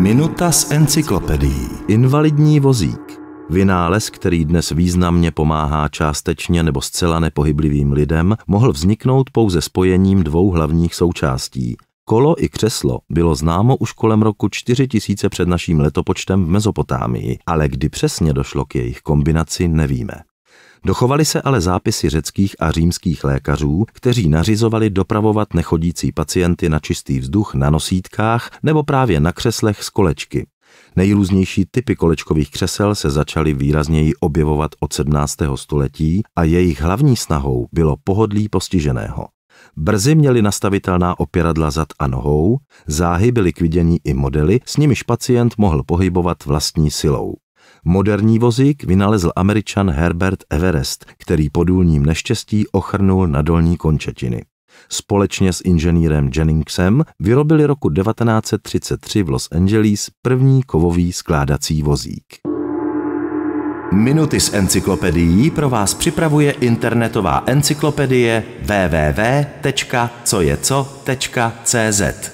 Minuta s encyklopedií. Invalidní vozík. Vynález, který dnes významně pomáhá částečně nebo zcela nepohyblivým lidem, mohl vzniknout pouze spojením dvou hlavních součástí. Kolo i křeslo bylo známo už kolem roku 4000 před naším letopočtem v Mezopotámii, ale kdy přesně došlo k jejich kombinaci, nevíme. Dochovaly se ale zápisy řeckých a římských lékařů, kteří nařizovali dopravovat nechodící pacienty na čistý vzduch na nosítkách nebo právě na křeslech z kolečky. Nejrůznější typy kolečkových křesel se začaly výrazněji objevovat od 17. století a jejich hlavní snahou bylo pohodlí postiženého. Brzy měli nastavitelná opěradla zad a nohou, záhy byly k vidění i modely, s nimiž pacient mohl pohybovat vlastní silou. Moderní vozík vynalezl američan Herbert Everest, který po důlním neštěstí ochrnul na dolní končetiny. Společně s inženýrem Jenningsem vyrobili roku 1933 v Los Angeles první kovový skládací vozík. Minuty z encyklopedií pro vás připravuje internetová encyklopedie www.cojeco.cz.